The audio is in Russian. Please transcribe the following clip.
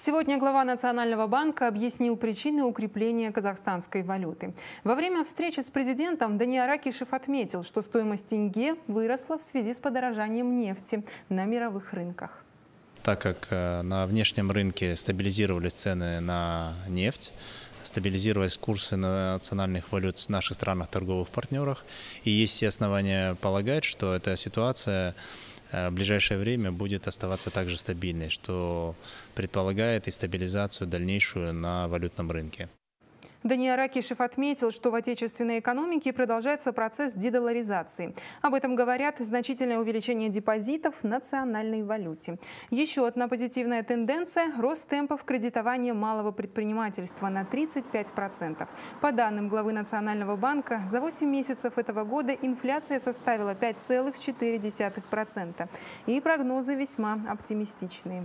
Сегодня глава Национального банка объяснил причины укрепления казахстанской валюты. Во время встречи с президентом Дания Ракишев отметил, что стоимость тенге выросла в связи с подорожанием нефти на мировых рынках так как э, на внешнем рынке стабилизировались цены на нефть, стабилизировались курсы национальных валют в наших странах торговых партнерах, и есть все основания полагать, что эта ситуация Э, в ближайшее время будет оставаться также стабильной, что предполагает и стабилизацию дальнейшую на валютном рынке. Даниил Ракишев отметил, что в отечественной экономике продолжается процесс дедоларизации. Об этом говорят значительное увеличение депозитов в национальной валюте. Еще одна позитивная тенденция – рост темпов кредитования малого предпринимательства на 35%. По данным главы Национального банка, за 8 месяцев этого года инфляция составила 5,4%. И прогнозы весьма оптимистичные.